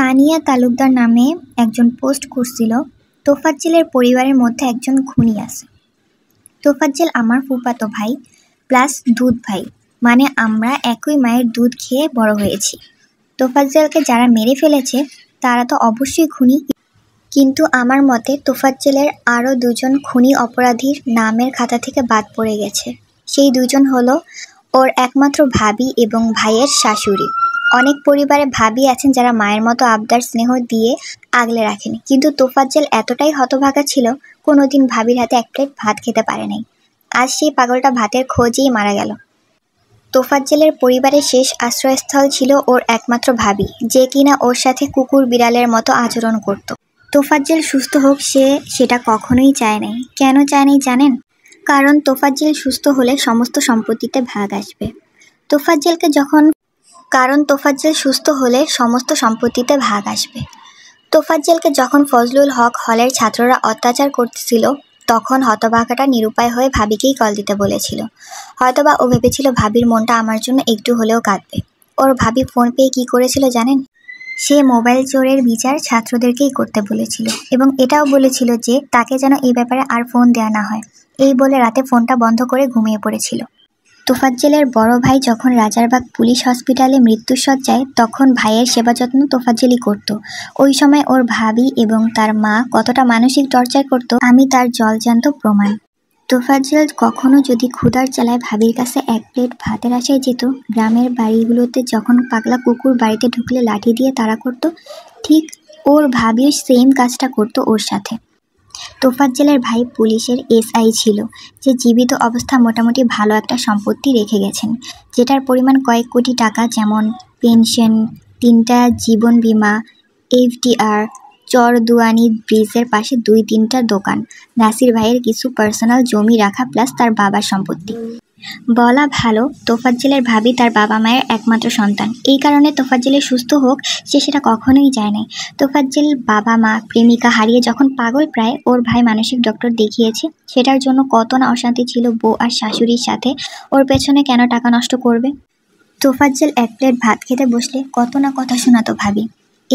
তানিয়া তালুকদার নামে একজন পোস্ট করছিল তোফাজ্জেলের পরিবারের মধ্যে একজন খুনি আছে তোফাজ্জেল আমার ফুপাতো ভাই প্লাস দুধ ভাই মানে আমরা একই মায়ের দুধ খেয়ে বড় হয়েছি তোফাজ্জেলকে যারা মেরে ফেলেছে তারা তো অবশ্যই খুনি কিন্তু আমার মতে তোফাজ্জেলের আরও দুজন খুনি অপরাধীর নামের খাতা থেকে বাদ পড়ে গেছে সেই দুজন হলো ওর একমাত্র ভাবি এবং ভাইয়ের শাশুড়ি অনেক পরিবারে ভাবি আছেন যারা মায়ের মতো আবদার স্নেহ দিয়ে আগলে রাখেনি কিন্তু তোফাজ্জেল এতটাই হতভাগা ছিল কোনোদিন ভাবির হাতে এক প্লেট ভাত খেতে পারে নাই আজ সেই পাগলটা ভাতের খোঁজেই মারা গেল তোফাজ্জেলের পরিবারের শেষ আশ্রয়স্থল ছিল ওর একমাত্র ভাবি যে কিনা ওর সাথে কুকুর বিড়ালের মতো আচরণ করত তোফাজ্জেল সুস্থ হোক সে সেটা কখনোই চায় নাই কেন চায় নাই জানেন কারণ তোফাজ্জেল সুস্থ হলে সমস্ত সম্পত্তিতে ভাগ আসবে তোফাজ্জেলকে যখন কারণ তোফাজ্জেল সুস্থ হলে সমস্ত সম্পত্তিতে ভাগ আসবে তোফাজ্জেলকে যখন ফজলুল হক হলের ছাত্ররা অত্যাচার করতেছিল তখন হতবাকাটা নিরুপায় হয়ে ভাবিকেই কল দিতে বলেছিল হয়তোবা ও ভেবেছিল ভাবির মনটা আমার জন্য একটু হলেও কাঁদবে ওর ভাবি ফোন পেয়ে কী করেছিল জানেন সে মোবাইল চোরের বিচার ছাত্রদেরকেই করতে বলেছিল এবং এটাও বলেছিল যে তাকে যেন এই ব্যাপারে আর ফোন দেয়া না হয় এই বলে রাতে ফোনটা বন্ধ করে ঘুমিয়ে পড়েছিল তোফাজ্জেলের বড় ভাই যখন রাজারবাগ পুলিশ হসপিটালে মৃত্যুসজ্জায় তখন ভাইয়ের সেবা যত্ন তোফাজ্জেলই করত ওই সময় ওর ভাবি এবং তার মা কতটা মানসিক টর্চার করত আমি তার জলজান্ত প্রমাণ তোফাজ্জেল কখনো যদি ক্ষুধার চালায় ভাবির কাছে এক প্লেট ভাতের আশায় যেত গ্রামের বাড়িগুলোতে যখন পাগলা কুকুর বাড়িতে ঢুকলে লাঠি দিয়ে তাড়া করত ঠিক ওর ভাবিও সেম কাজটা করত ওর সাথে তোফাত জেলার ভাই পুলিশের এসআই ছিল যে জীবিত অবস্থা মোটামুটি ভালো একটা সম্পত্তি রেখে গেছেন যেটার পরিমাণ কয়েক কোটি টাকা যেমন পেনশন তিনটা জীবন বিমা এফডিআর চরদুয়ানি ব্রিজের পাশে দুই তিনটা দোকান নাসির ভাইয়ের কিছু পার্সোনাল জমি রাখা প্লাস তার বাবার সম্পত্তি বলা ভালো তোফাজ্জেলের ভাবি তার বাবা মায়ের একমাত্র সন্তান এই কারণে তোফাজ্জেলে সুস্থ হোক সে সেটা কখনোই যায় নাই তোফাজ্জেল বাবা মা প্রেমিকা হারিয়ে যখন পাগল প্রায় ওর ভাই মানসিক ডক্টর দেখিয়েছে সেটার জন্য কত না অশান্তি ছিল বউ আর শাশুড়ির সাথে ওর পেছনে কেন টাকা নষ্ট করবে তোফাজ্জেল এক প্লেট ভাত খেতে বসলে কত না কথা শোনাতো ভাবি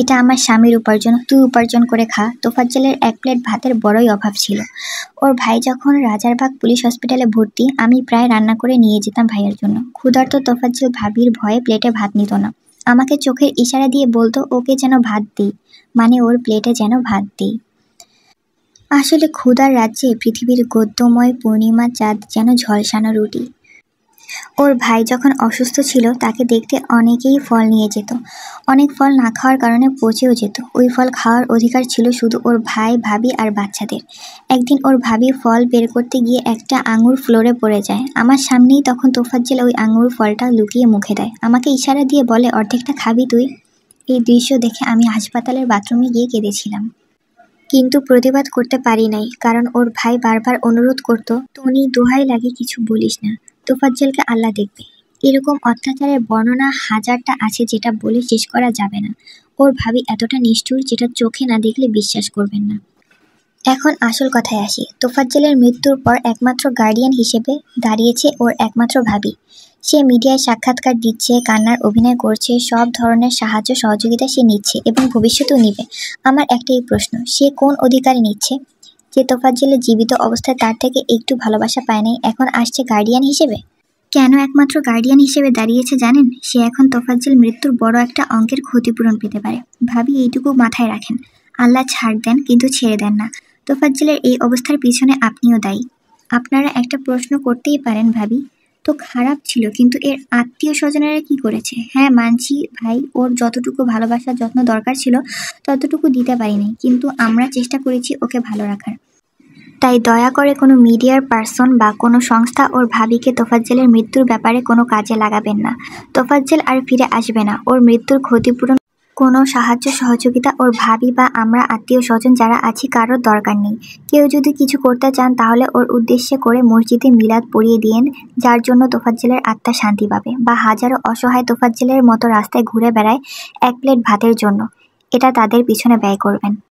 এটা আমার স্বামীর উপার্জন তুই উপার্জন করে খা তোফাজ্জলের এক প্লেট ভাতের বড়ই অভাব ছিল ওর ভাই যখন রাজারবাগ পুলিশ হসপিটালে ভর্তি আমি প্রায় রান্না করে নিয়ে যেতাম ভাইয়ের জন্য ক্ষুধার্ত তোফাজ্জল ভাবির ভয়ে প্লেটে ভাত নিত না আমাকে চোখের ইশারা দিয়ে বলতো ওকে যেন ভাত দিই মানে ওর প্লেটে যেন ভাত দিই আসলে ক্ষুধার রাজ্যে পৃথিবীর গদ্যময় পূর্ণিমা চাঁদ যেন ঝলসানো রুটি ওর ভাই যখন অসুস্থ ছিল তাকে দেখতে অনেকেই ফল নিয়ে যেত অনেক ফল না খাওয়ার কারণে পচেও যেত ওই ফল খাওয়ার অধিকার ছিল শুধু ওর ভাই ভাবি আর বাচ্চাদের একদিন ওর ভাবি ফল বের করতে গিয়ে একটা আঙুর ফ্লোরে পড়ে যায় আমার সামনেই তখন তোফাজ্জেলা ওই আঙুর ফলটা লুকিয়ে মুখে দেয় আমাকে ইশারা দিয়ে বলে অর্ধেকটা খাবি তুই এই দৃশ্য দেখে আমি হাসপাতালের বাথরুমে গিয়ে কেঁদেছিলাম কিন্তু প্রতিবাদ করতে পারি নাই কারণ ওর ভাই বারবার অনুরোধ করত উনি দোহাই লাগে কিছু বলিস না তোফাজ্জলকে আল্লাহ দেখবে এরকম অত্যাচারের বর্ণনা হাজারটা আছে যেটা বলে শেষ করা যাবে না ওর ভাবি এতটা নিষ্ঠুর যেটা চোখে না দেখলে বিশ্বাস করবেন না এখন আসল কথায় আসি তোফাজ্জেলের মৃত্যুর পর একমাত্র গার্ডিয়ান হিসেবে দাঁড়িয়েছে ওর একমাত্র ভাবি সে মিডিয়ায় সাক্ষাৎকার দিচ্ছে কান্নার অভিনয় করছে সব ধরনের সাহায্য সহযোগিতা সে নিচ্ছে এবং ভবিষ্যতেও নিবে আমার একটাই প্রশ্ন সে কোন অধিকারে নিচ্ছে যে তোফাজ্জেলের জীবিত অবস্থায় তার থেকে একটু ভালোবাসা পায় নাই এখন আসছে গার্ডিয়ান হিসেবে কেন একমাত্র গার্ডিয়ান হিসেবে দাঁড়িয়েছে জানেন সে এখন তোফাজ্জেল মৃত্যুর বড় একটা অঙ্কের ক্ষতিপূরণ পেতে পারে ভাবি এইটুকু মাথায় রাখেন আল্লাহ ছাড় দেন কিন্তু ছেড়ে দেন না তোফাজ্জেলের এই অবস্থার পিছনে আপনিও দায়ী আপনারা একটা প্রশ্ন করতেই পারেন ভাবি তো খারাপ ছিল কিন্তু এর আত্মীয় স্বজনেরা কি করেছে হ্যাঁ মানছি ভাই ওর যতটুকু ভালোবাসা যত্ন দরকার ছিল ততটুকু দিতে পারিনি কিন্তু আমরা চেষ্টা করেছি ওকে ভালো রাখার তাই দয়া করে কোনো মিডিয়ার পার্সন বা কোনো সংস্থা ওর ভাবিকে তোফাজ্জেলের মৃত্যুর ব্যাপারে কোনো কাজে লাগাবেন না তোফাজ্জেল আর ফিরে আসবে না ওর মৃত্যুর ক্ষতিপূরণ কোনো সাহায্য সহযোগিতা ওর ভাবি বা আমরা আত্মীয় স্বজন যারা আছি কারোর দরকার নেই কেউ যদি কিছু করতে চান তাহলে ওর উদ্দেশ্যে করে মসজিদে মিলাদ পড়িয়ে দিয়েন যার জন্য তোফাজ্জেলের আত্মা শান্তি পাবে বা হাজারো অসহায় তোফাজ্জেলের মতো রাস্তায় ঘুরে বেড়ায় এক প্লেট ভাতের জন্য এটা তাদের পিছনে ব্যয় করবেন